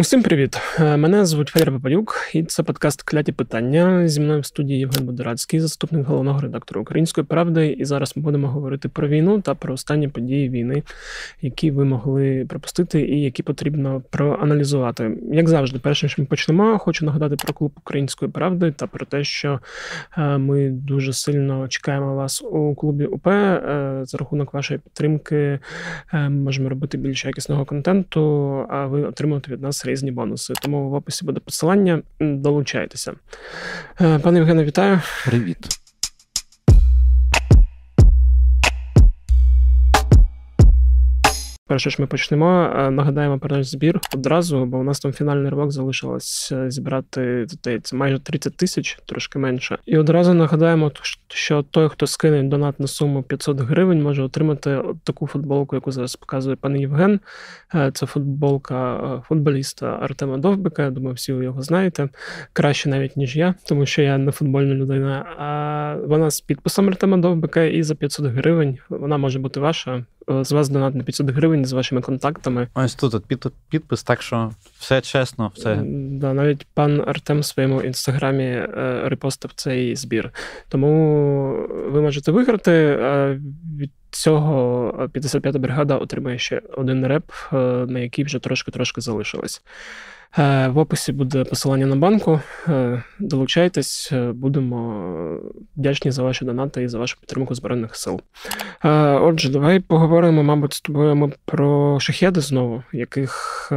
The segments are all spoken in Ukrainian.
Усім ну, привіт! Е, мене звуть Федір Пападюк, і це подкаст Кляті питання. Зі мною в студії Євген Бодорадський, заступник головного редактора Української правди. І зараз ми будемо говорити про війну та про останні події війни, які ви могли пропустити, і які потрібно проаналізувати. Як завжди, перш ніж ми почнемо, хочу нагадати про клуб Української правди та про те, що е, ми дуже сильно чекаємо вас у клубі УП. Е, за рахунок вашої підтримки ми можемо робити більше якісного контенту, а ви отримуєте від нас різні бонуси. Тому в описі буде посилання. Долучайтеся. Е, пане Євгене, вітаю. Привіт. Перше ж ми почнемо. Е, нагадаємо про наш збір одразу, бо у нас там фінальний рвок залишилось е, зібрати дітей. Це майже 30 тисяч, трошки менше. І одразу нагадаємо, що той, хто скине донат на суму 500 гривень, може отримати таку футболку, яку зараз показує пан Євген. Е, це футболка футболіста Артема Довбика. Я думаю, всі ви його знаєте. Краще навіть ніж я, тому що я не футбольна людина. А вона з підписом Артема Довбика, і за 500 гривень вона може бути ваша. Е, з вас донат на 500 гривень з вашими контактами. Ось тут під, підпис, так що все чесно, все. Да, навіть пан Артем в своєму інстаграмі е, репостив цей збір. Тому ви можете виграти. а від всього е, 55-та бригада отримає ще один реп, е, на який вже трошки-трошки залишилось. Е, в описі буде посилання на банку. Долучайтесь, будемо вдячні за ваші донати і за вашу підтримку збройних сил. Отже, давай поговоримо, мабуть, з тобою про шахеди знову, яких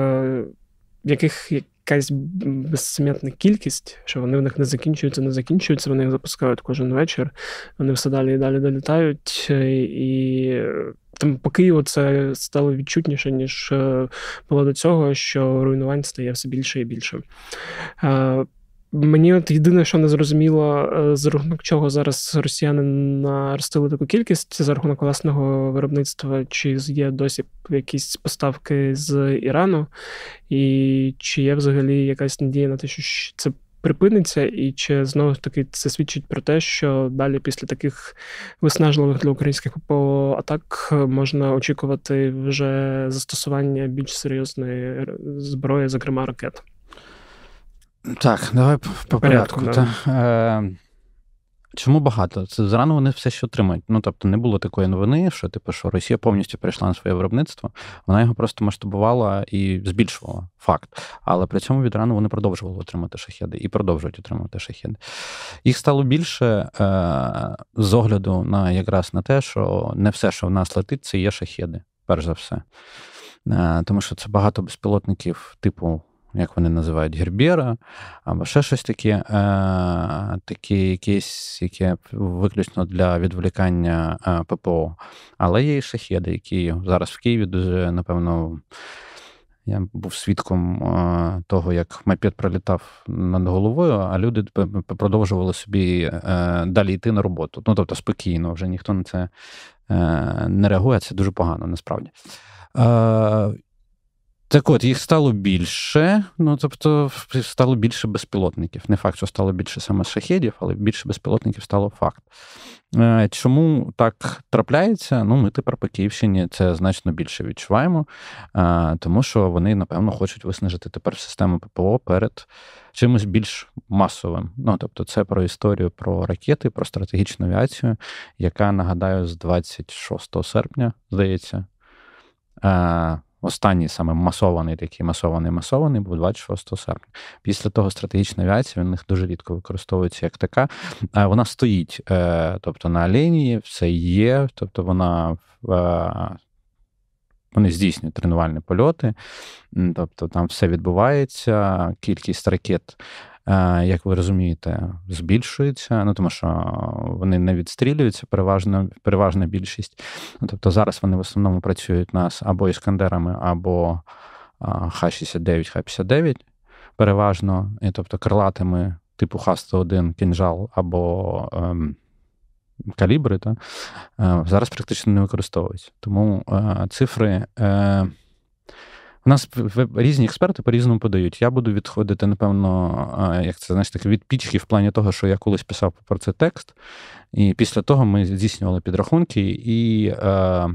яких якась безсмітна кількість, що вони в них не закінчуються, не закінчуються, вони їх запускають кожен вечір, вони все далі і далі долітають. Е, і е, там по Києву це стало відчутніше, ніж е, було до цього, що руйнувань стає все більше і більше. Мені от єдине, що не зрозуміло, е, з рахунок чого зараз росіяни наростили таку кількість, це за рахунок власного виробництва, чи є досі якісь поставки з Ірану, і чи є взагалі якась надія на те, що це припиниться, і чи знову ж таки це свідчить про те, що далі після таких виснажливих для українських ПО атак е, можна очікувати вже застосування більш серйозної зброї, зокрема ракет. Так, давай по порядку. да. Е, Чому багато? Це зрано вони все ще отримають. Ну тобто не було такої новини, що типу, що Росія повністю перейшла на своє виробництво. Вона його просто масштабувала і збільшувала факт. Але при цьому відрано вони продовжували отримати шахеди і продовжують отримувати шахеди. Їх стало більше е, з огляду на якраз на те, що не все, що в нас летить, це є шахеди, перш за все. Е, тому що це багато безпілотників типу як вони називають, гербєра? або ще щось таке, е, таке якесь, яке виключно для відволікання е, ППО. Але є і шахеди, які зараз в Києві дуже, напевно, я був свідком е, того, як мопед пролітав над головою, а люди продовжували собі далі йти на роботу. Ну, тобто, спокійно, вже ніхто на це не реагує, це дуже погано насправді. Так от, їх стало більше, ну тобто, стало більше безпілотників. Не факт, що стало більше саме шахедів, але більше безпілотників стало факт. Е, чому так трапляється? Ну, ми тепер по Київщині це значно більше відчуваємо, е, тому що вони, напевно, хочуть виснажити тепер систему ППО перед чимось більш масовим. Ну тобто, це про історію про ракети, про стратегічну авіацію, яка нагадаю з 26 серпня, здається. Е, Останній саме масований, такий масований масований був 26 серпня. Після того стратегічна авіація в них дуже рідко використовується як така. Е, вона стоїть, е, тобто на лінії, все є, тобто вона е, вони здійснюють тренувальні польоти, тобто там все відбувається. Кількість ракет Е, як ви розумієте, збільшується, ну тому що вони не відстрілюються, переважно переважна більшість. Ну, Тобто зараз вони в основному працюють нас або іскандерами, або Х-69, Х-59, переважно, і, тобто крилатими типу Х-101, кінжал або. Ем, Калібри та е, зараз практично не використовуються. Тому е, цифри е, у нас різні експерти по-різному подають. Я буду відходити, напевно, як це знаєш, так, від пічки в плані того, що я колись писав про це текст, і після того ми здійснювали підрахунки, і е,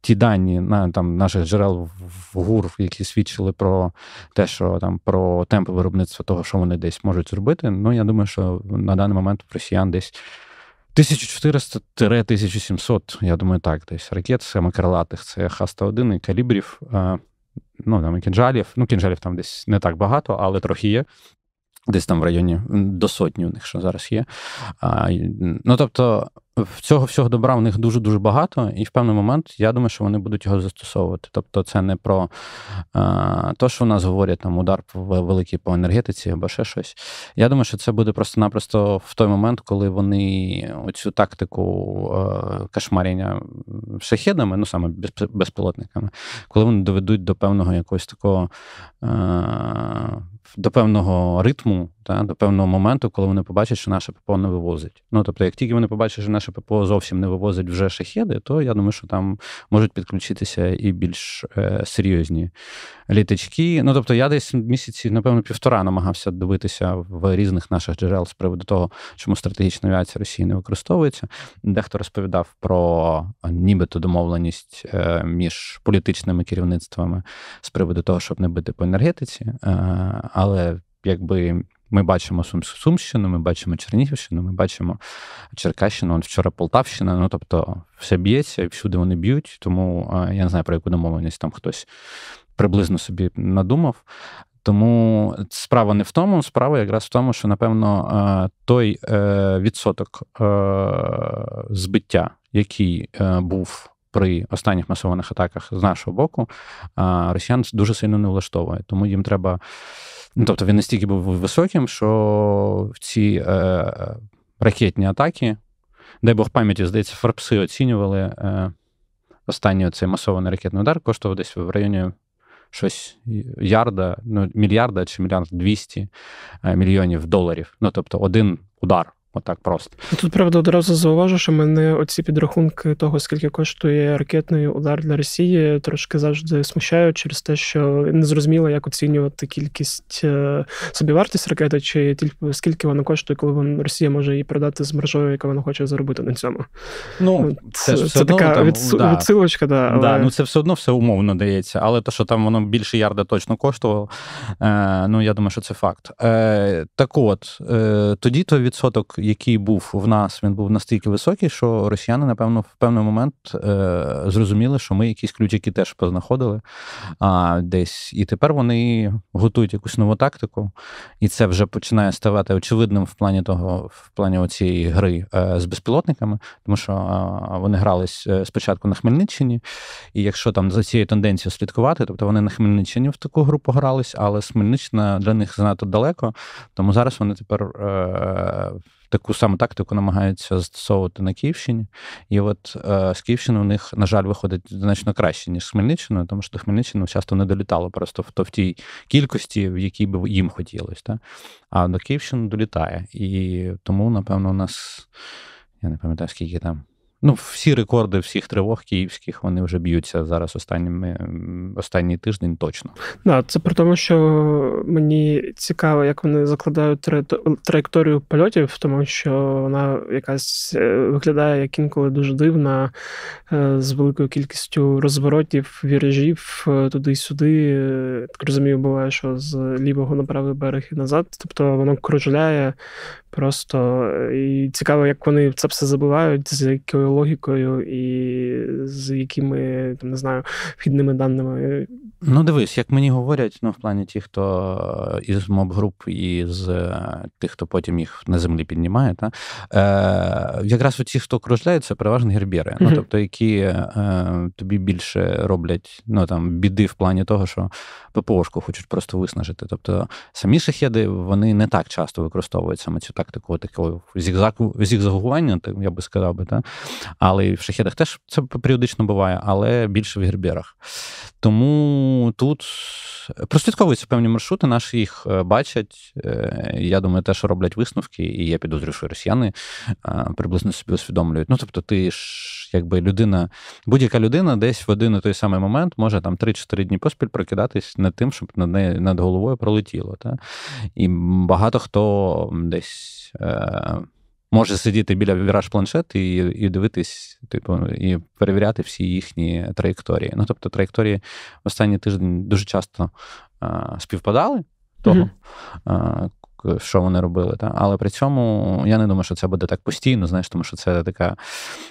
ті дані на там наших джерел в ГУР, які свідчили про те, що там про темп виробництва того, що вони десь можуть зробити. Ну я думаю, що на даний момент росіян десь. 1400-1700, я думаю, так. Десь ракет, самокрилатих, це Х-101 і калібрів, е, ну там і кінжалів. Ну, кінжалів там десь не так багато, але трохи є. Десь там в районі до сотні у них, що зараз є. Ну тобто, в Цього всього добра в них дуже дуже багато, і в певний момент я думаю, що вони будуть його застосовувати. Тобто, це не про а, е, то, що в нас говорять там удар великий по енергетиці або ще щось. Я думаю, що це буде просто-напросто в той момент, коли вони оцю тактику а, е, кошмарення шахідами, ну саме безпілотниками, коли вони доведуть до певного якогось такого а, е, до певного ритму та, до певного моменту, коли вони побачать, що наше ППО не вивозить. Ну тобто, як тільки вони побачать, що наше ППО зовсім не вивозить вже шахіди, то я думаю, що там можуть підключитися і більш е, серйозні літачки. Ну тобто, я десь місяці, напевно, півтора намагався дивитися в різних наших джерел з приводу того, чому стратегічна авіація Росії не використовується. Дехто розповідав про е, нібито домовленість е, між політичними керівництвами з приводу того, щоб не бити по енергетиці, е, але якби. Ми бачимо Сумщину, ми бачимо Чернігівщину, ми бачимо Черкащину, Вон вчора Полтавщина. Ну тобто, все б'ється, всюди вони б'ють. Тому я не знаю, про яку домовленість там хтось приблизно собі надумав. Тому справа не в тому, справа якраз в тому, що напевно той е, відсоток е, збиття, який е, був при останніх масованих атаках з нашого боку росіян дуже сильно не влаштовує. Тому їм треба. Ну, тобто він настільки був високим, що в ці е, е ракетні атаки, дай Бог пам'яті, здається, фарпси оцінювали. Е, Останній цей масований ракетний удар коштував десь в районі щось ярда, ну, мільярда чи мільярд двісті е, мільйонів доларів. Ну, тобто, один удар Отак просто. Тут правда одразу зауважу, що мене оці підрахунки того, скільки коштує ракетний удар для Росії, трошки завжди смущають через те, що незрозуміло, як оцінювати кількість е, собівартість ракети, чи тільки скільки вона коштує, коли Росія може її продати з мережою, яка вона хоче заробити на цьому. Ну е, це це, все це одно, така там, відс... да. відсилочка. Да, але... да, ну це все одно все умовно дається. Але те, що там воно більше ярда точно коштувало, е, ну я думаю, що це факт. Е, Так от е, тоді той відсоток який був в нас, він був настільки високий, що росіяни, напевно, в певний момент е, зрозуміли, що ми якісь ключики теж познаходили а, десь. І тепер вони готують якусь нову тактику, і це вже починає ставати очевидним в плані того, в плані цієї гри е, з безпілотниками, тому що е, вони грались е, спочатку на Хмельниччині, і якщо там за цією тенденцією слідкувати, тобто вони на Хмельниччині в таку групу грались, але Хмельниччина для них занадто далеко, тому зараз вони тепер. Е, таку саму тактику намагаються застосовувати на Київщині. І от е, з Київщини у них, на жаль, виходить значно краще, ніж з Хмельниччиною, тому що Хмельниччина часто не долітало просто в, то в тій кількості, в якій би їм хотілося. Та? А до Київщини долітає. І тому, напевно, у нас я не пам'ятаю, скільки там. Ну, всі рекорди всіх тривог київських вони вже б'ються зараз останніми останній тиждень. Точно Да, це про тому, що мені цікаво, як вони закладають траєкторію польотів, тому що вона якась е, виглядає як інколи дуже дивна, е, з великою кількістю розворотів, віражів е, туди-сюди. Так розумію, буває, що з лівого на правий берег і назад. Тобто воно кружляє просто і цікаво, як вони це все забувають, з якою якою логікою і з якими там не знаю вхідними даними. Ну дивись, як мені говорять, ну в плані ті, хто е, із моб-груп і з е, тих, хто потім їх на землі піднімає, та е, якраз ті, хто кружляються, переважно гербіри. Mm-hmm. Ну тобто, які е, тобі більше роблять ну там біди в плані того, що ППОшку хочуть просто виснажити. Тобто самі шахеди вони не так часто використовують саме цю тактику, такого зігзагування, я би сказав би, так. Але і в шахедах теж це періодично буває, але більше в герберах. Тому тут прослідковуються певні маршрути, наші їх е, бачать. Е, я думаю, теж роблять висновки, і я підозрюю, що росіяни е, приблизно собі усвідомлюють. Ну, тобто, ти ж, якби людина, будь-яка людина десь в один і той самий момент може там 3-4 дні поспіль прокидатись над тим, щоб над нею над головою пролетіло. Та? І багато хто десь може сидіти біля віраж планшет і і дивитись, типу, і перевіряти всі їхні траєкторії. Ну, тобто, траєкторії в останній тиждень дуже часто а, співпадали. Того, mm-hmm. Е, що вони робили. Та? Але при цьому я не думаю, що це буде так постійно, знаєш, тому що це така.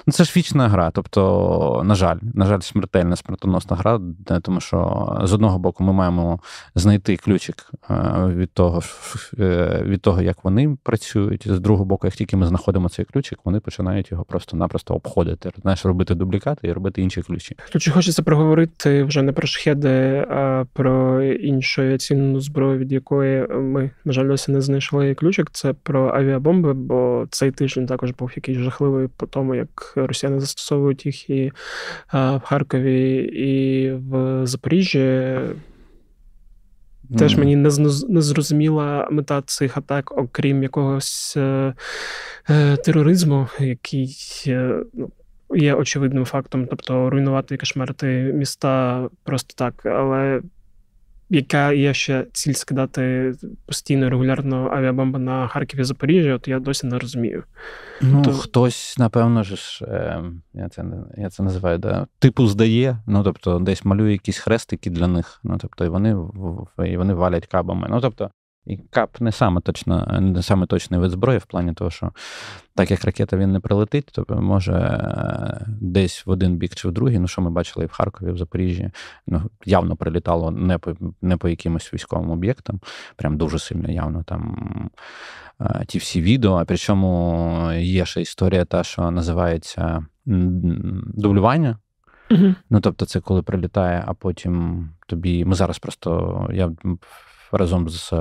Ну, це ж вічна гра. Тобто, на жаль, на жаль, смертельна, смертоносна гра, е, тому що з одного боку ми маємо знайти ключик е, від того, від того, як вони працюють. З другого боку, як тільки ми знаходимо цей ключик, вони починають його просто-напросто обходити. Знаєш, робити дублікати і робити інші ключі. Тут чи хочеться проговорити вже не про шхеди, а про іншу цінну зброю, від якої ми, на жаль, досі не знайшли ключик, це про авіабомби, бо цей тиждень також був якийсь жахливий по тому, як росіяни застосовують їх і в Харкові, і в Запоріжжі. Теж мені не зрозуміла мета цих атак, окрім якогось е, е тероризму, який е, ну, є очевидним фактом, тобто руйнувати і кошмарити міста просто так. Але яка є ще ціль скидати постійно регулярно авіабомби на Харків і Запоріжжя, от я досі не розумію. Ну, То... Тобто хтось, напевно, ж, е, я це я це називаю, да, типу здає, ну тобто десь малює якісь хрестики для них, ну тобто, і вони і вони валять кабами. Ну тобто, і кап не саме точно, не саме точний вид зброї, в плані того, що так як ракета він не прилетить, то може десь в один бік чи в другий. Ну, що ми бачили і в Харкові, в Запоріжжі, ну явно прилітало не по не по якимось військовим об'єктам, прям дуже сильно явно там ті всі відео. А причому є ще історія, та що називається дублювання. Угу. Ну тобто, це коли прилітає, а потім тобі ми зараз просто я. Разом з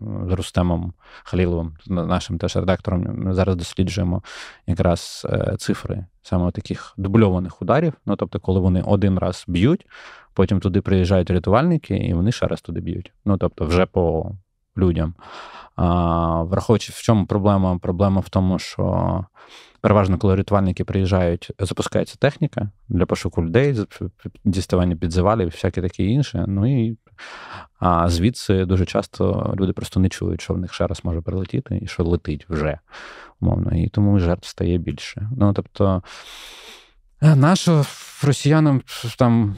з Рустемом Халіловим, нашим теж редактором, ми зараз досліджуємо якраз е, цифри саме таких дубльованих ударів. Ну тобто, коли вони один раз б'ють, потім туди приїжджають рятувальники, і вони ще раз туди б'ють. Ну тобто, вже по людям. А, Враховуючи, в чому проблема? Проблема в тому, що переважно, коли рятувальники приїжджають, запускається техніка для пошуку людей, діставання підзивалів, і всяке таке інше. Ну і а звідси дуже часто люди просто не чують, що в них ще раз може прилетіти і що летить вже умовно. І тому жертв стає більше. Ну тобто, е, нащо росіянам там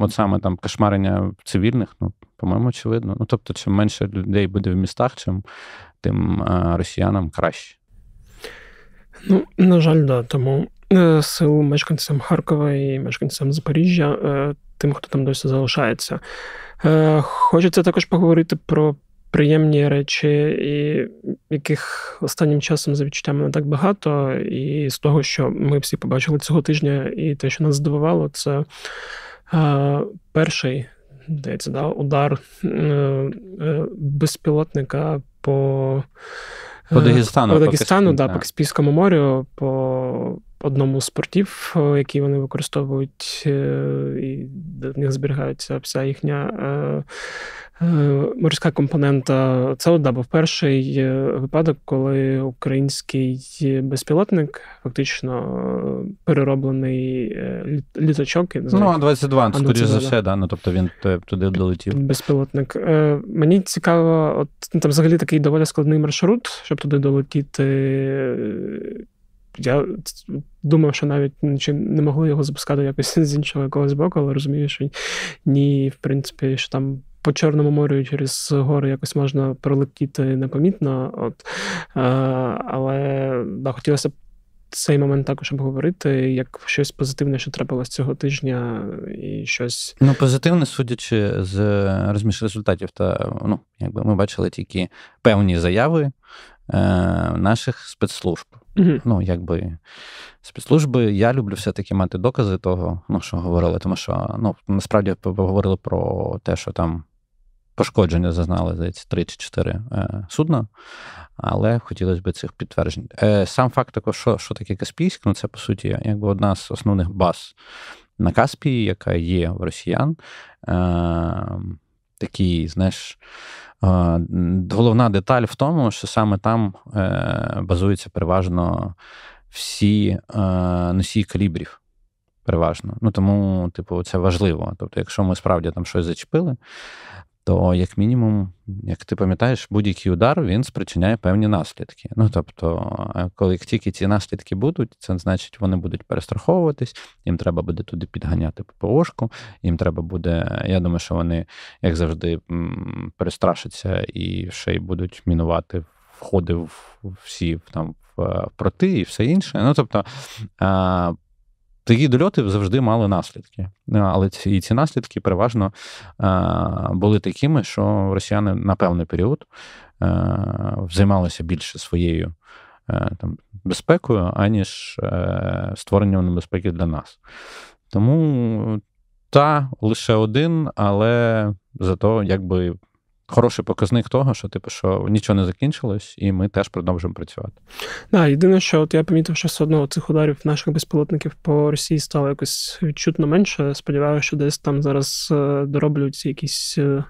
от саме там кошмарення цивільних, ну, по-моєму, очевидно. Ну тобто, чим менше людей буде в містах, чим тим е, росіянам краще. Ну, на жаль, да. Тому е, сил мешканцям Харкова і мешканцям Запоріжжя тим, хто там досі залишається. Е, Хочеться також поговорити про приємні речі, і яких останнім часом за відчуттями не так багато. І з того, що ми всі побачили цього тижня, і те, що нас здивувало, це е, перший здається, да, удар е, е безпілотника по. Е, по Дагестану. По Дагестану, да, по Каспійському морю, по одному з портів, е, які вони використовують, е, і в них зберігається вся їхня Е, морська компонента це одна, бо в перший е, випадок, коли український безпілотник фактично е, перероблений літачок. Я не знаю, ну, а 22 скоріш за все, да. ну, тобто він туди долетів. Безпілотник. Мені цікаво, от ну, там взагалі такий доволі складний маршрут, щоб туди долетіти. Я думав, що навіть ну, чи не могли його запускати якось з іншого якогось боку, але розумію, що ні, в принципі, що там по Чорному морю через гори якось можна пролетіти непомітно. От. Е, але да, хотілося б. Цей момент також обговорити як щось позитивне, що трапилось цього тижня, і щось ну позитивне, судячи з розміж результатів, та ну якби ми бачили тільки певні заяви е, наших спецслужб. Ну, якби спецслужби, я люблю все-таки мати докази того, ну що говорили, тому що ну насправді поговорили про те, що там пошкодження зазнали за ці 34 4 судна, але хотілося б цих підтверджень. Е, сам факт також, що що таке Каспійськ, ну це по суті якби одна з основних баз на Каспії, яка є в росіян. Е, такі, знаєш, е, головна деталь в тому, що саме там базуються переважно всі носії калібрів. Переважно. Ну тому, типу, це важливо. Тобто, якщо ми справді там щось зачепили, то як мінімум, як ти пам'ятаєш, будь-який удар він спричиняє певні наслідки. Ну тобто, е, коли тільки ці наслідки будуть, це значить, вони будуть перестраховуватись, їм треба буде туди підганяти ППОшку, їм треба буде. Я думаю, що вони, як завжди, перестрашаться і ще й будуть мінувати входи в всі там в проти і все інше. Ну тобто. Е, такі дольоти завжди мали наслідки. Е, але ці, і ці наслідки переважно е, були такими, що росіяни на певний період е, займалися більше своєю там, безпекою, аніж створенням небезпеки для нас. Тому та лише один, але зато якби хороший показник того, що типу, що нічого не закінчилось, і ми теж продовжуємо працювати. Да, єдине, що от я помітив, що все одно цих ударів наших безпілотників по Росії стало якось відчутно менше. Сподіваюся, що десь там зараз е, дороблюють якісь е,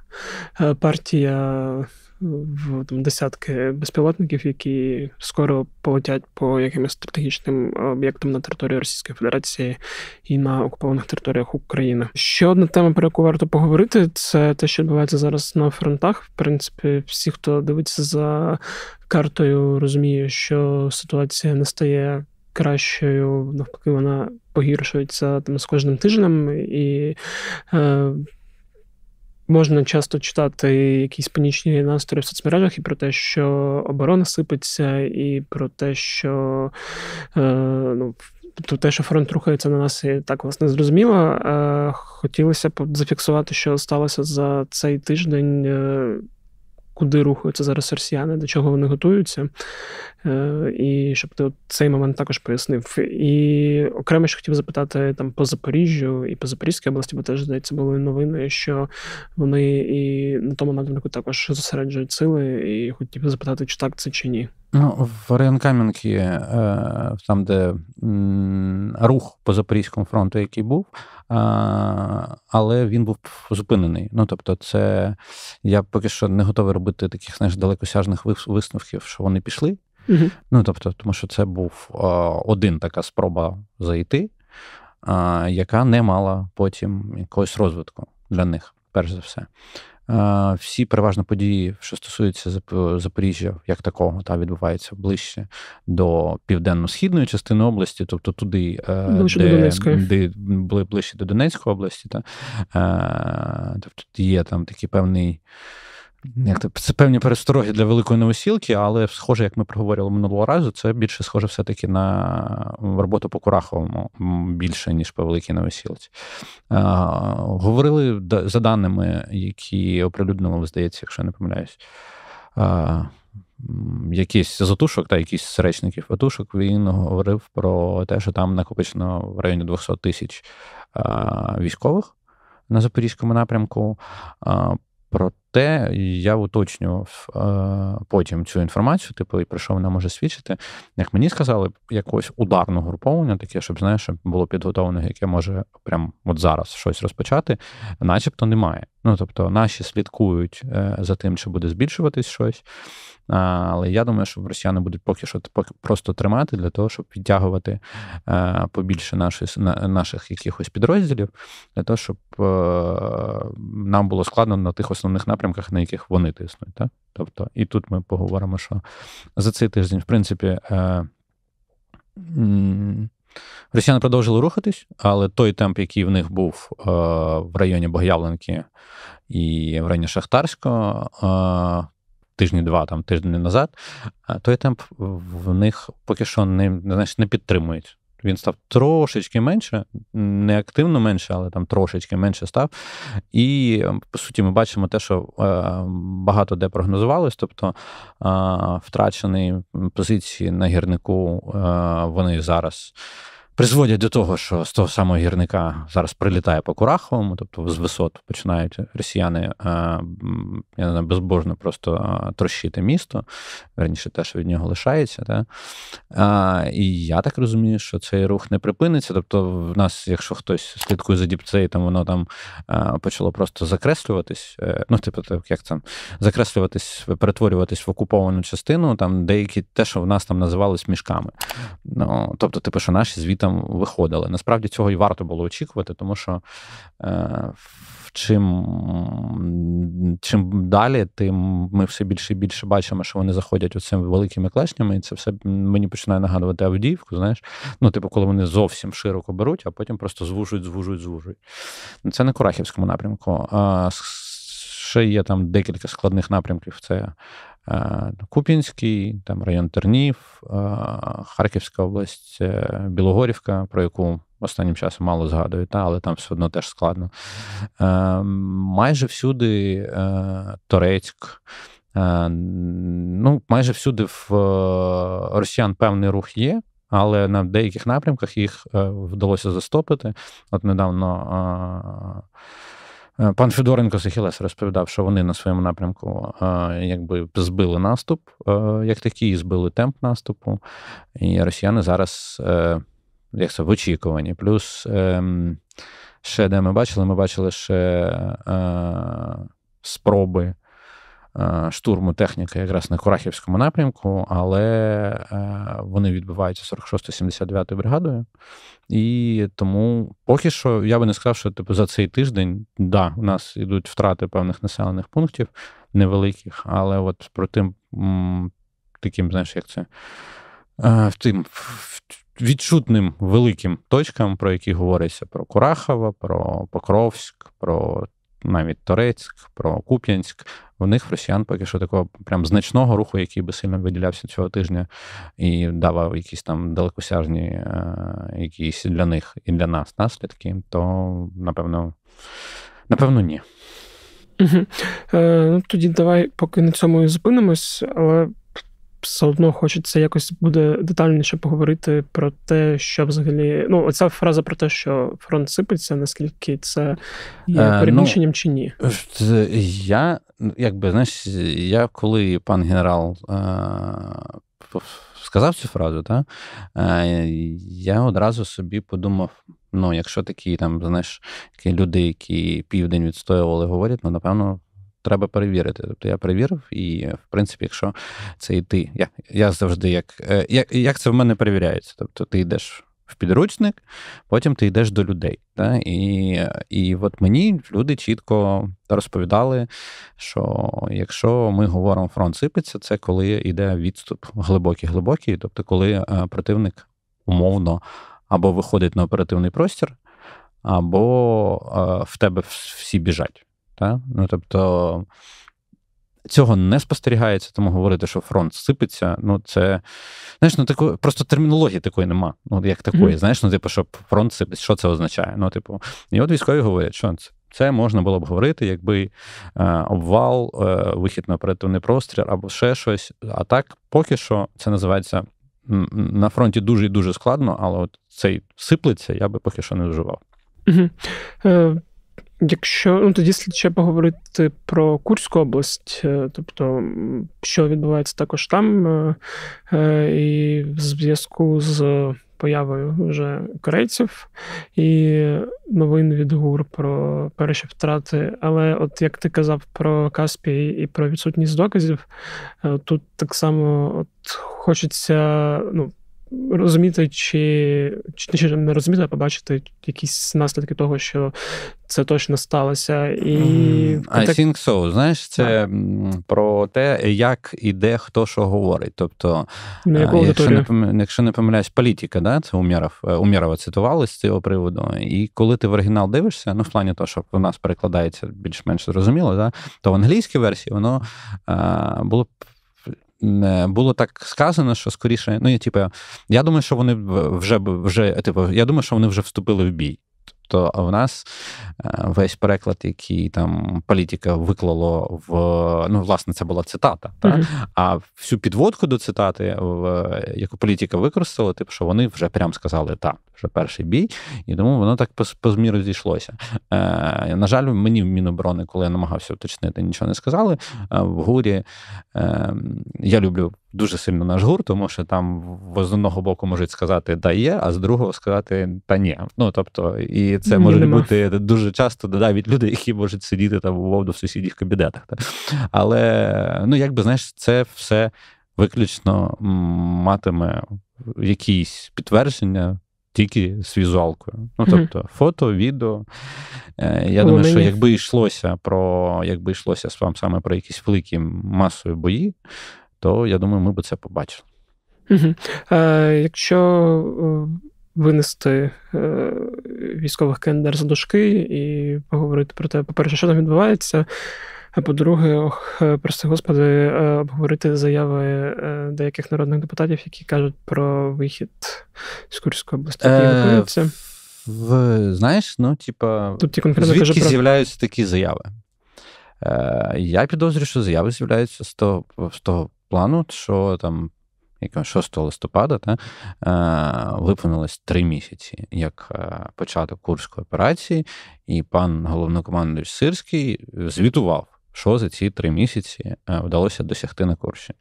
е, партія в там, десятки безпілотників, які скоро полетять по якимось стратегічним об'єктам на території Російської Федерації і на окупованих територіях України. Ще одна тема, про яку варто поговорити, це те, що відбувається зараз на фронтах. В принципі, всі, хто дивиться за картою, розуміє, що ситуація не стає. Кращою навпаки вона погіршується там з кожним тижнем, і е, Можна часто читати якісь панічні настрої в соцмережах і про те, що оборона сипеться, і про те, що е, ну, тобто, те, що фронт рухається на нас, і так власне зрозуміло. Е, хотілося б зафіксувати, що сталося за цей тиждень. Е, куди рухаються зараз росіяни, до чого вони готуються, е, і щоб ти цей момент також пояснив. І окремо що хотів запитати там по Запоріжжю і по Запорізькій області, бо теж здається, були новини, що вони і на тому напрямку також зосереджують сили, і хотів запитати, чи так це чи ні. Ну, в Ренкам'янки, е, там, де рух по Запорізькому фронту, який був, але він був зупинений. Ну тобто, це я поки що не готовий робити таких знаєш, далекосяжних висновків, що вони пішли. Угу. Ну тобто, тому що це був один така спроба зайти, яка не мала потім якогось розвитку для них, перш за все всі переважно події, що стосуються Запоріжжя, як такого, та відбуваються ближче до південно-східної частини області, тобто туди, е, ближче де до де ближче до Донецької області, та е, тобто є там такий певний як це певні перестороги для великої новосілки, але схоже, як ми проговорили минулого разу, це більше схоже все-таки на роботу по Кураховому більше, ніж по великій новосілці. Говорили за даними, які оприлюднили, здається, якщо я не помиляюсь. Якийсь затушок та якісь серечників ватушок, він говорив про те, що там накопичено в районі 200 тисяч військових на запорізькому напрямку. Про те я уточнював е, потім цю інформацію, типу, і про що вона може свідчити. Як мені сказали, якось ударного груповання, таке, щоб знаєш, щоб було підготовлено, яке може прямо от зараз щось розпочати, начебто немає. Ну тобто, наші слідкують е, за тим, чи буде збільшуватись щось. Але я думаю, що росіяни будуть поки що просто тримати для того, щоб підтягувати е, побільше наших наших якихось підрозділів, для того, щоб нам було складно на тих основних напрямках, напрямках, на яких вони тиснуть. Так? Тобто, і тут ми поговоримо, що за цей тиждень, в принципі, е, росіяни продовжили рухатись, але той темп, який в них був е, в районі Богоявленки і в районі Шахтарського, е, Тижні два, там тиждень назад, е, той темп в них поки що не знаєш, не підтримують. Він став трошечки менше, не активно менше, але там трошечки менше став. І ем, по суті, ми бачимо те, що е, багато де прогнозувалось, тобто е, втрачені позиції на гірнику е, вони зараз призводять до того, що з того самого гірника зараз прилітає по Кураховому, тобто з висот починають росіяни е, я не знаю, безбожно просто е, трощити місто. Верніше те, що від нього лишається. Да? Е, і я так розумію, що цей рух не припиниться. Тобто, в нас, якщо хтось слідкує за діпцейтом, воно там почало просто закреслюватись. Ну, типу, як це закреслюватись, перетворюватись в окуповану частину, там деякі те, що в нас там називалось мішками. Ну, Тобто, типу, що наші звідти там виходили. Насправді цього і варто було очікувати, тому що е, чим чим далі, тим ми все більше і більше бачимо, що вони заходять оцими великими клешнями, і це все мені починає нагадувати Авдіївку. Знаєш, ну типу, коли вони зовсім широко беруть, а потім просто звужують, звужують, звужують. Ну, це на Курахівському напрямку. Ще є там декілька складних напрямків. Це Е, Купінський, там район Тернів, е, Харківська область, е, Білогорівка, про яку останнім часом мало згадую, та, але там все одно теж складно. Майже всюди Торецьк. Ну, майже всюди в росіян певний рух є. Але на деяких напрямках їх вдалося застопити. От недавно Е, пан Федоренко Сахілес розповідав, що вони на своєму напрямку е, якби збили наступ, е, як такі, і збили темп наступу. І росіяни зараз як це, в очікуванні. Плюс ем, ще де ми бачили, ми бачили ще спроби Е, штурму техніки якраз на Курахівському напрямку, але е, вони відбуваються 46-79 бригадою. І тому поки що я би не сказав, що типу за цей тиждень да, у нас йдуть втрати певних населених пунктів невеликих, але от про тим таким, знаєш, як це е, тим відчутним великим точкам, про які говориться: про Курахова, про Покровськ, про навіть Торецьк, про Куп'янськ. В них росіян поки що такого прям значного руху, який би сильно виділявся цього тижня, і давав якісь там далекосяжні е, якісь для них і для нас наслідки, то напевно, напевно, ні. Угу. Е, ну, Тоді давай поки на цьому і зупинимось, але все одно хочеться якось буде детальніше поговорити про те, що взагалі. Ну, оця фраза про те, що фронт сипеться, наскільки це е, є ну, переміщенням е, ну, чи ні? Я якби знаєш, я коли пан генерал е, сказав цю фразу, та, е, я одразу собі подумав. Ну, якщо такі там, знаєш, такі люди, які південь відстоювали, говорять, ну напевно, треба перевірити. Тобто я перевірив, і в принципі, якщо це йти, я я завжди як, е, як як це в мене перевіряється. Тобто ти йдеш в підручник, потім ти йдеш до людей. Та? І і от мені люди чітко розповідали, що якщо ми говоримо фронт сипеться, це коли йде відступ глибокий-глибокий, тобто коли е, противник умовно або виходить на оперативний простір. Або е, в тебе всі біжать. Та? Ну, Тобто цього не спостерігається, тому говорити, що фронт сипеться, ну це знаєш, ну таку, просто термінології такої нема. Ну, як такої, mm-hmm. знаєш, ну типу, що фронт сипеться, що це означає? Ну, типу, і от військові говорять, що це. Це можна було б говорити, якби е, обвал, е, вихід на оперативний простір або ще щось. А так, поки що, це називається на фронті дуже і дуже складно, але от цей сиплеться я би поки що не доживав. Угу. Якщо ну тоді слід ще поговорити про Курську область, е, тобто що відбувається також там, е, е, і в зв'язку з появою вже корейців і новин від ГУР про перші втрати. Але от як ти казав про Каспі і про відсутність доказів, тут так само от хочеться ну розуміти, чи чи не розуміти, а побачити якісь наслідки того, що це точно сталося. І mm, контакт... I think so. знаєш, це yeah. про те, як і де хто що говорить. Тобто, е, якщо не, пом... якщо не помиляюсь, політика, да, це Умєров, е, Умєрова цитували з цього приводу. І коли ти в оригінал дивишся, ну в плані того, що в нас перекладається більш-менш зрозуміло, да, то в англійській версії воно а, е, було було так сказано, що скоріше, ну я типу, я думаю, що вони вже вже типу, я думаю, що вони вже вступили в бій. Тобто в нас е, весь переклад, який там політика виклало в ну, власне, це була цитата, та? Mm-hmm. а всю підводку до цитати, е, яку політика використала, типу, що вони вже прям сказали так, вже перший бій, і тому воно так по зміру зійшлося. Е, на жаль, мені в Міноборони, коли я намагався уточнити, нічого не сказали. В гурі я люблю дуже сильно наш гурт, тому що там з одного боку можуть сказати да є, а з другого сказати та ні. Ну тобто, і це Ні, можуть нема. бути дуже часто навіть люди, які можуть сидіти там умовно в сусідніх кабінетах. Так. Але ну якби знаєш, це все виключно матиме якісь підтвердження. Тільки з візуалкою. Ну, тобто, mm-hmm. фото, відео. Е, я О, думаю, що якби йшлося про якби йшлося з вам саме про якісь великі масові бої, то я думаю, ми би це побачили. Угу. А, Якщо е, винести е, військових КНДР за дошки і поговорити про те, по-перше, що там відбувається. А по-друге, ох, е, прости господи, обговорити заяви деяких народних депутатів, які кажуть про вихід з Курської області. Е, в, Знаєш, ну типа, Тут звідки про... з'являються такі заяви? Е, Я підозрюю, що заяви з'являються з того, з того плану, що там. Яка 6 листопада та е, виповнилось три місяці як е, початок курської операції, і пан головнокомандуючий Сирський звітував, що за ці три місяці е, вдалося досягти на курсі.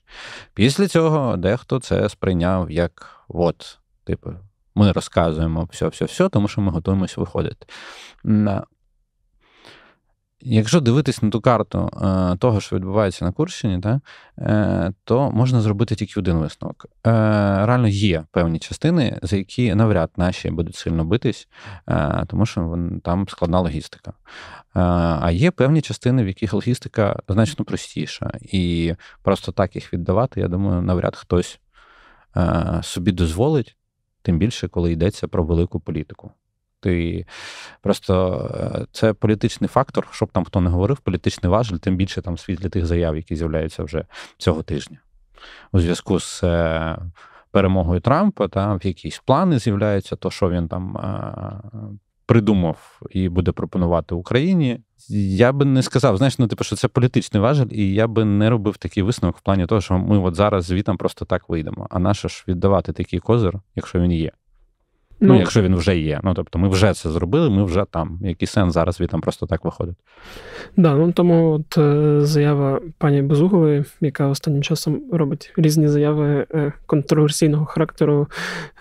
Після цього дехто це сприйняв як от, типу, ми розказуємо все, все, все, тому що ми готуємося виходити. Е, Якщо дивитись на ту карту е, того, що відбувається на Курщині, та, е, то можна зробити тільки один висновок. Е, реально є певні частини, за які навряд наші будуть сильно битись, тому що там складна логістика. А є певні частини, в яких логістика значно простіша. І просто так їх віддавати, я думаю, навряд хтось собі дозволить, тим більше, коли йдеться про велику політику. Ти просто е, це політичний фактор, щоб там хто не говорив, політичний важель, тим більше там світлі тих заяв, які з'являються вже цього тижня. У зв'язку з е, перемогою Трампа, там якісь плани з'являються, то що він там. Е, придумав і буде пропонувати Україні, я би не сказав, знаєш, ну типу, що це політичний важель, і я би не робив такий висновок в плані того, що ми от зараз звітом просто так вийдемо. А наше ж віддавати такий козир, якщо він є. Ну, ну, якщо він вже є. Ну тобто, ми вже це зробили, ми вже там. Який сенс зараз він там просто так виходить? Да, ну тому от е, заява пані Безугової, яка останнім часом робить різні заяви е, контроверсійного характеру,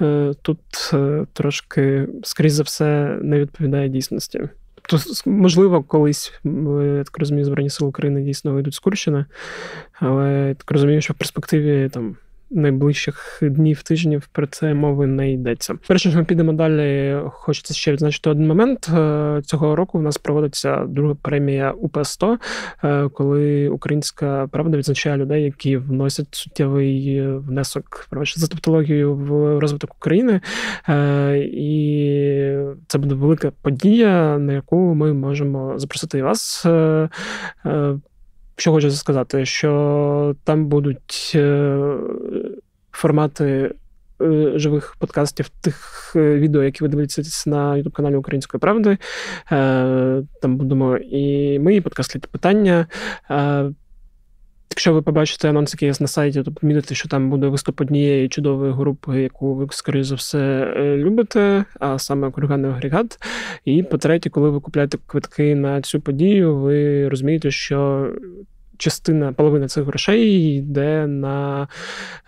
е, тут трошки, скрізь за все, не відповідає дійсності. То, можливо, колись я так розумію, збройні сили України дійсно вийдуть з Курщини, але я так розумію, що в перспективі там найближчих днів, тижнів про це мови не йдеться. Перш ніж ми підемо далі, хочеться ще відзначити один момент. Е, цього року в нас проводиться друга премія УП-100, е, коли українська правда відзначає людей, які вносять суттєвий е, внесок правильно, за топтологію в розвиток України. І це буде велика подія, на яку ми можемо запросити і вас. Що хочу сказати, що там будуть е, формати е, живих подкастів, тих е, відео, які ви дивитесь на youtube каналі Української правди. Там будемо і ми, і подкаст літ питання. Якщо ви побачите анонс, який є на сайті, то помітите, що там буде виступ однієї чудової групи, яку ви, скоріш за все, е, любите, а саме курганний агрегат. І по-третє, коли ви купляєте квитки на цю подію, ви розумієте, що частина половина цих грошей йде на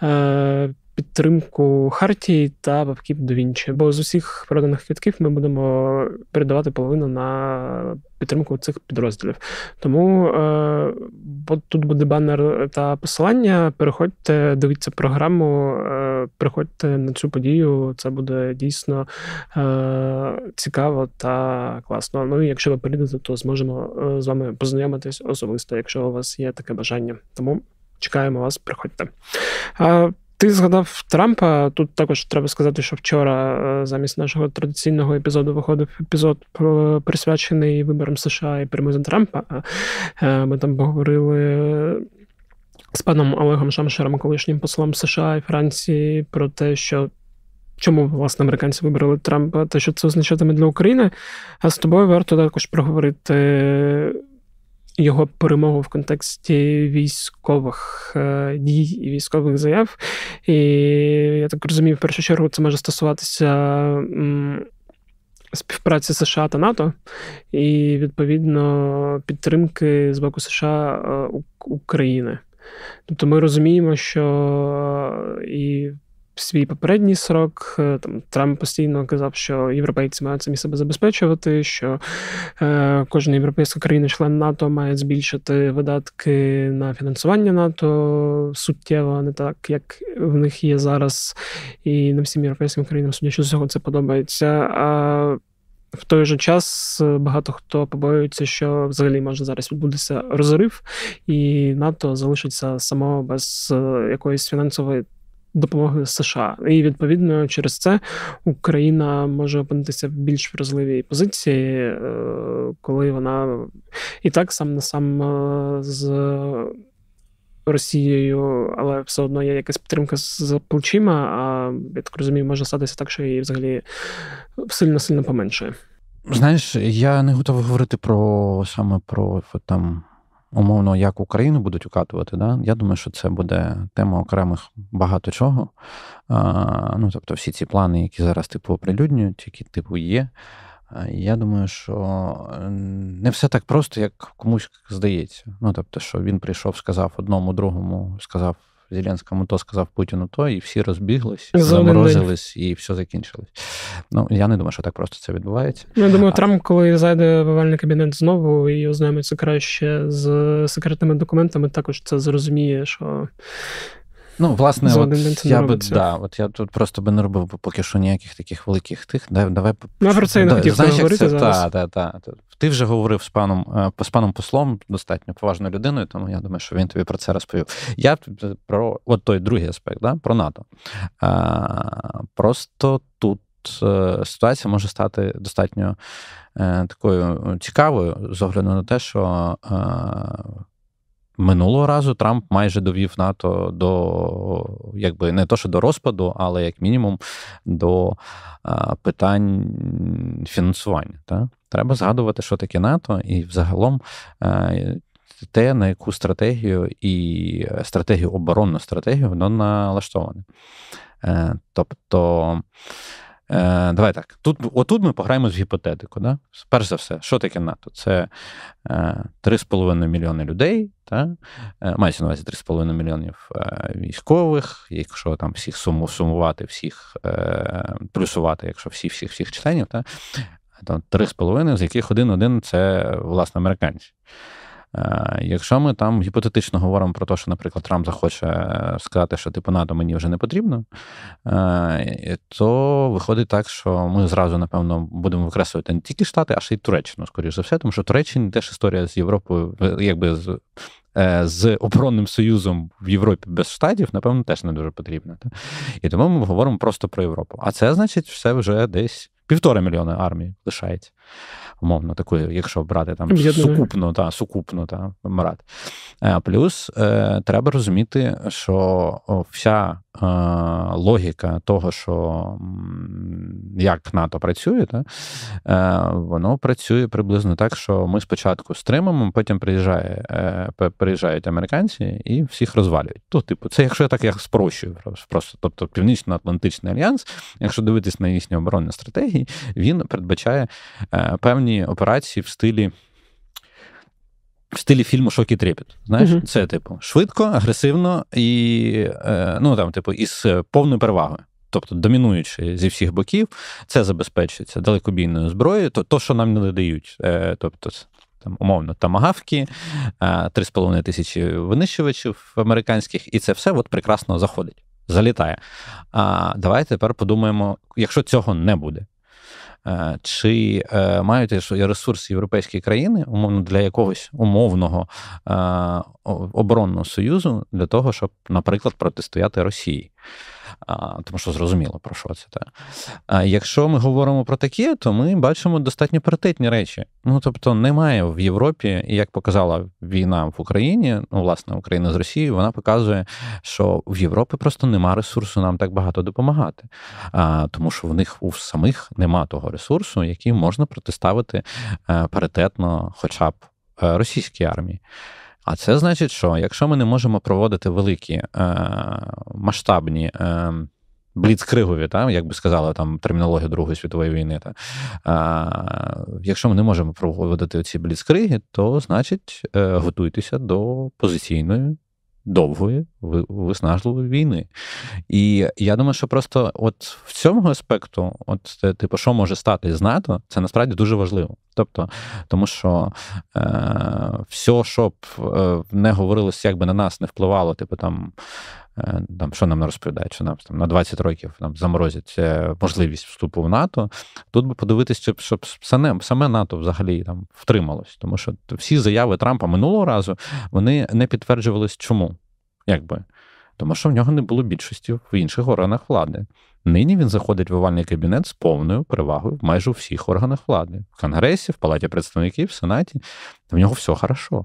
е, підтримку Хартії та бабків до Вінчі. Бо з усіх проданих квітків ми будемо передавати половину на підтримку цих підрозділів. Тому е, тут буде банер та посилання. Переходьте, дивіться програму, е, приходьте на цю подію. Це буде дійсно е, цікаво та класно. Ну і якщо ви приїдете, то зможемо е, з вами познайомитись особисто, якщо у вас є таке бажання. Тому чекаємо вас, приходьте. Е, ти згадав Трампа. Тут також треба сказати, що вчора е, замість нашого традиційного епізоду виходив епізод е, присвячений виборам США і перемозі Трампа. Е, ми там поговорили. З паном Олегом Шамшером, колишнім послом США і Франції, про те, що чому власне американці вибрали Трампа, те, що це означатиме для України. А з тобою варто також проговорити його перемогу в контексті військових е, дій і військових заяв. І я так розумію, в першу чергу це може стосуватися. Співпраці США та НАТО і відповідно підтримки з боку США е, України. Тобто ми розуміємо, що е, і свій попередній срок е, там Трамп постійно казав, що європейці мають самі себе забезпечувати, що е, кожна європейська країна-член НАТО має збільшити видатки на фінансування НАТО суттєво, не так, як в них є зараз, і не всім європейським країнам судячи цього це подобається. А в той же час е, багато хто побоюється, що взагалі може зараз відбутися розрив, і НАТО залишиться само без е, якоїсь фінансової допомоги США, і відповідно через це Україна може опинитися в більш вразливій позиції, е, коли вона і так сам на сам е, з Росією, але все одно є якась підтримка з плечима. А я так розумію, може статися так, що її взагалі сильно сильно поменшує. Знаєш, я не готовий говорити про саме про там умовно, як Україну будуть укатувати, да? я думаю, що це буде тема окремих багато чого. А, Ну, Тобто, всі ці плани, які зараз типу оприлюднюють, які типу є. Я думаю, що е, не все так просто, як комусь здається. Ну, тобто, що він прийшов, сказав одному, другому, сказав Зеленському то сказав Путіну то, і всі розбіглись, заморозились, і все закінчилось. Ну я не думаю, що так просто це відбувається. Ну, я думаю, Трамп, коли зайде в овальний кабінет знову і ознайомиться краще з секретними документами, також це зрозуміє, що. Ну, власне, от я би да, от я тут просто би не робив поки що ніяких таких великих тих. Давай, давай ну, про це не хотів говорити зараз. Так, так, так. Ти вже говорив з паном е, з паном послом, достатньо поважною людиною, тому я думаю, що він тобі про це розповів. Я е, про от той другий аспект, да, про НАТО. А, Просто тут е, ситуація може стати достатньо такою цікавою з огляду на те, що. Минулого разу Трамп майже довів НАТО до якби не то, що до розпаду, але як мінімум до а, питань фінансування. Та? Треба згадувати, що таке НАТО, і взагалом е, те, на яку стратегію і е, стратегію оборонну стратегію воно налаштоване. Е, тобто. Давай так. Тут, Отут ми пограємо з гіпотетику. Да? Перш за все, що таке НАТО? Це 3,5 мільйони людей, та? мається на увазі 3,5 мільйонів військових, якщо там всіх сумувати, всіх плюсувати, якщо всіх всіх всіх членів, та? там три з половиною, з яких один-один це власне американці. Е, якщо ми там гіпотетично говоримо про те, що, наприклад, Трамп захоче е, сказати, що типу НАТО мені вже не потрібно, е, то виходить так, що ми зразу, напевно, будемо викреслювати не тільки Штати, а ще й Туреччину, скоріш за все, тому що Туреччина теж історія з Європою, якби з. З оборонним союзом в Європі без штатів, напевно, теж не дуже потрібна. І тому ми говоримо просто про Європу. А це значить, все вже десь півтора мільйона армії лишається умовно такою, якщо брати там сукупно, та, сукупно та, брати. Е, плюс е, треба розуміти, що вся е, логіка того, що як НАТО працює, та, воно працює приблизно так, що ми спочатку стримаємо, потім приїжджає, приїжджають американці і всіх розвалюють. То, ну, типу, це якщо я так я спрощую, просто тобто Північно-Атлантичний альянс, якщо дивитись на їхні оборонні стратегії, він передбачає Е, певні операції в стилі. В стилі фільму Шок і трепет». Знаєш, uh-huh. це, типу, швидко, агресивно і е, ну там, типу, із е, повною перевагою. Тобто, домінуючи зі всіх боків, це забезпечується далекобійною зброєю, то, то що нам не дають. Тобто, там, умовно, тамагавки, три з половиною тисячі винищувачів американських, і це все от прекрасно заходить, залітає. А давайте тепер подумаємо, якщо цього не буде. Е, чи е, мають ресурси європейські країни, умовно для якогось умовного е, оборонного союзу для того, щоб, наприклад, протистояти Росії? тому що зрозуміло про що це. Та. А Якщо ми говоримо про такі, то ми бачимо достатньо паритетні речі. Ну тобто, немає в Європі, і як показала війна в Україні, ну власне Україна з Росією, вона показує, що в Європі просто нема ресурсу нам так багато допомагати, а, тому що в них у самих нема того ресурсу, який можна протиставити е, паритетно, хоча б е, російській армії. А це значить, що якщо ми не можемо проводити великі е, масштабні е, бліцкригові, та, як би сказали там термінологію Другої світової війни, та, е, якщо ми не можемо проводити ці бліцкриги, то значить е, готуйтеся до позиційної довгої, виснажливої війни. І я думаю, що просто от в цьому аспекту, от типу, що може стати з НАТО, це насправді дуже важливо. Тобто, тому що е, все, щоб е, не говорилось, якби на нас не впливало, типу там Е, там, що нам розповідають, що нам там на 20 років нам заморозять е, можливість вступу в НАТО. Тут би подивитися, щоб саме, саме НАТО взагалі там втрималось, тому що всі заяви Трампа минулого разу вони не підтверджувались, чому якби. Тому що в нього не було більшості в інших органах влади. Нині він заходить в овальний кабінет з повною перевагою майже у всіх органах влади в Конгресі, в Палаті представників, в Сенаті. В нього все хорошо.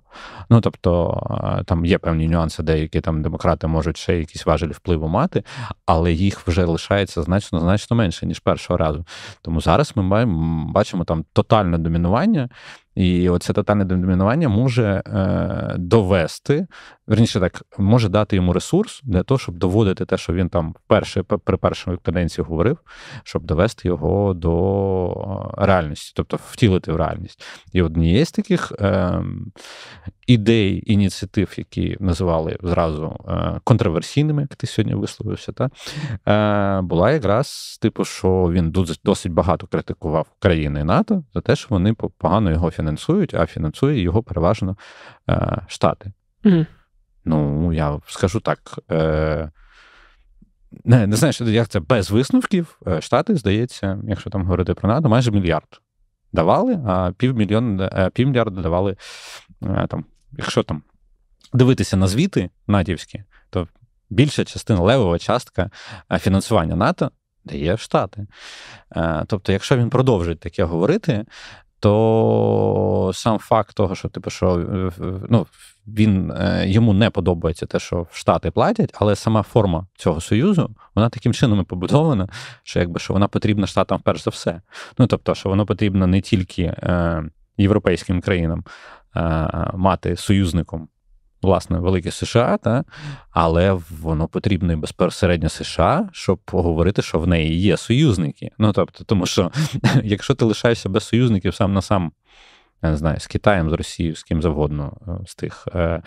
Ну тобто е, там є певні нюанси, деякі там демократи можуть ще якісь важелі впливу мати, але їх вже лишається значно значно менше ніж першого разу. Тому зараз ми маємо бачимо там тотальне домінування. І оце тотальне домінування може е, довести, верніше так, може дати йому ресурс для того, щоб доводити те, що він там перший при першому каденцію говорив, щоб довести його до е, реальності, тобто втілити в реальність. І однією з таких е, ідей, ініціатив, які називали зразу е, контроверсійними, як ти сьогодні висловився, та е, була якраз типу, що він досить багато критикував країни НАТО за те, що вони погано його фінансують, а фінансує його переважно е, Штати. mm Ну, я скажу так. Е, не, не знаєш, як це без висновків. Е, штати, здається, якщо там говорити про НАТО, майже мільярд давали, а півмільйон, е, півмільярда давали е, там, якщо там дивитися на звіти натівські, то більша частина левова частка фінансування НАТО дає штати. Тобто, якщо він продовжить таке говорити, то сам факт того, що типу, що е, ну, він е, йому не подобається те, що Штати платять, але сама форма цього союзу вона таким чином і побудована, що якби що вона потрібна штатам перш за все. Ну тобто, що воно потрібно не тільки е, європейським країнам мати союзником власне велике США, та але воно потрібно безпосередньо США, щоб поговорити, що в неї є союзники. Ну тобто, тому що якщо ти лишаєшся без союзників сам на сам. Я не знаю, з Китаєм, з Росією, з ким завгодно, е, з тих е,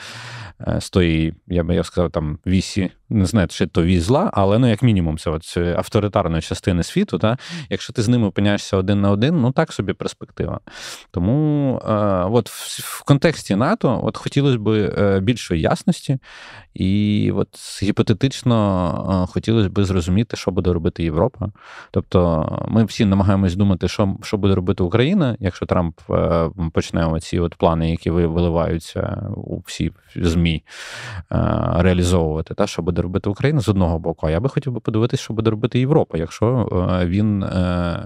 е, з тої, я би я сказав, там вісі не знаю, чи то візла, але ну як мінімум це е, авторитарної частини світу. Та? Якщо ти з ними опиняєшся один на один, ну так собі перспектива. Тому е, от в, в контексті НАТО от хотілося б е, більшої ясності, і от гіпотетично е, хотілося б зрозуміти, що буде робити Європа. Тобто ми всі намагаємось думати, що що буде робити Україна, якщо Трамп е, почне оці от плани, які виливаються у всі ЗМІ. Е, реалізовувати те, що буде робити Україна з одного боку. А я би хотів би подивитися, що буде робити Європа, якщо е, він е,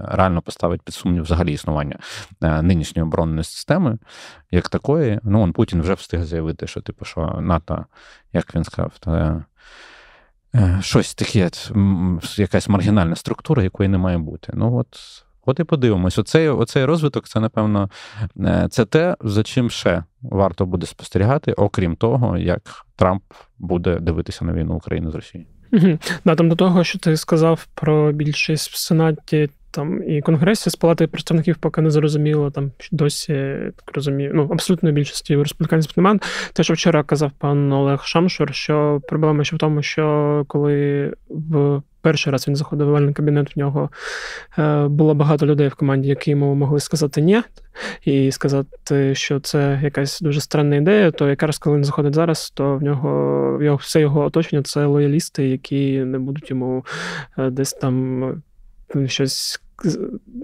реально поставить під сумнів взагалі існування нинішньої оборонної системи, як такої. Ну он Путін вже встиг заявити, що типу, що НАТО, як він сказав, та. Щось таке, якась маргінальна структура, якої не має бути. Ну от От і подивимось, оцей оцей розвиток це, напевно, е, це те, за чим ще варто буде спостерігати, окрім того, як Трамп буде дивитися на війну України з Росії, натом ну, до того, що ти сказав про більшість в Сенаті там і Конгресі з Палати представників поки не зрозуміло, там досі так розумію, ну абсолютно більшості республіканців немає. Те, що вчора казав пан Олег Шамшур, що проблема ще в тому, що коли в перший раз він заходив в овальний кабінет, в нього е, було багато людей в команді, які йому могли сказати ні, і сказати, що це якась дуже странна ідея. То якраз коли він заходить зараз, то в нього його все його оточення це лоялісти, які не будуть йому е, десь там е, щось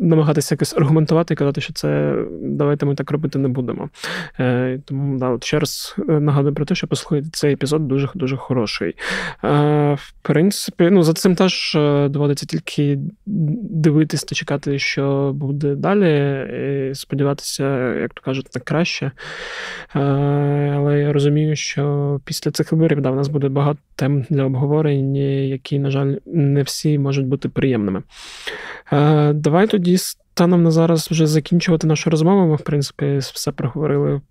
намагатися якось аргументувати і казати, що це давайте ми так робити не будемо. Е, Тому да, от ще раз е, нагадую про те, що послухайте цей епізод дуже дуже хороший. Е, В принципі, ну за цим теж е, доводиться тільки дивитися та чекати, що буде далі. і Сподіватися, як то кажуть, на краще. Е, Але я розумію, що після цих виборів да, в нас буде багато тем для обговорень, які, на жаль, не всі можуть бути приємними. Е, давай тоді станом на зараз вже закінчувати нашу розмову. Ми, в принципі, все проговорили.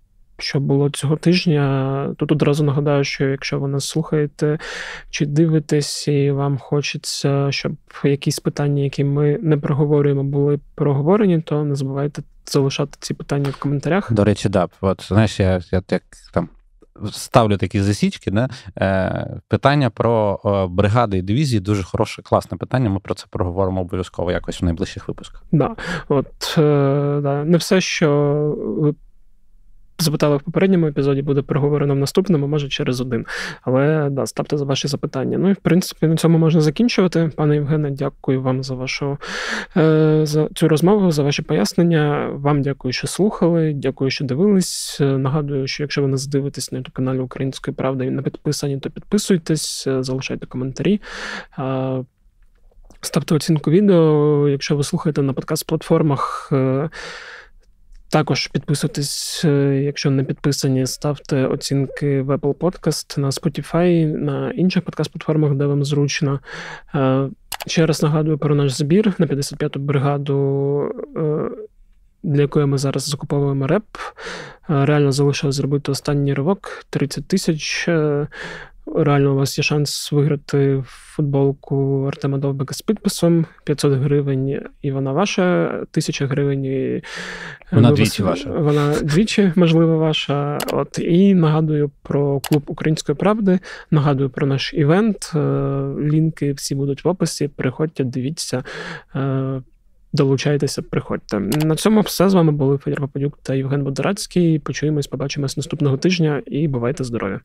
Що було цього тижня, тут одразу нагадаю, що якщо ви нас слухаєте чи дивитесь, і вам хочеться, щоб якісь питання, які ми не проговорюємо, були проговорені, то не забувайте залишати ці питання в коментарях. До речі, да. От знаєш, я я як там ставлю такі засічки. Не? Питання про е, бригади і дивізії дуже хороше, класне питання. Ми про це проговоримо обов'язково якось в найближчих випусках. Да. От, е, да. Не все, що ви запитали в попередньому епізоді, буде переговорено в наступному, може через один. Але да, ставте за ваші запитання. Ну і в принципі на цьому можна закінчувати. Пане Євгене, дякую вам за вашу е, за цю розмову, за ваші пояснення. Вам дякую, що слухали. Дякую, що дивились. Е, нагадую, що якщо ви нас дивитесь на youtube каналі Української правди і не підписані, то підписуйтесь, е, залишайте коментарі. Ставте оцінку відео, якщо ви слухаєте на подкаст-платформах. Також підписуйтесь, е, якщо не підписані, ставте оцінки в Apple Podcast, на Spotify, на інших подкаст-платформах, де вам зручно. Е, ще раз нагадую про наш збір на 55-ту бригаду, е, для якої ми зараз закуповуємо реп. Реально залишилось зробити останній ривок 30 тисяч реально у вас є шанс виграти футболку Артема Довбика з підписом 500 гривень, і вона ваша, 1000 гривень. І е, вона двічі ваша. Вона двічі, можливо, ваша. От І нагадую про клуб Української правди, нагадую про наш івент. Е, лінки всі будуть в описі. Приходьте, дивіться. Е, долучайтеся, приходьте. На цьому все з вами були Федір Пападюк та Євген Бодорацький. Почуємось, побачимось наступного тижня і бувайте здорові!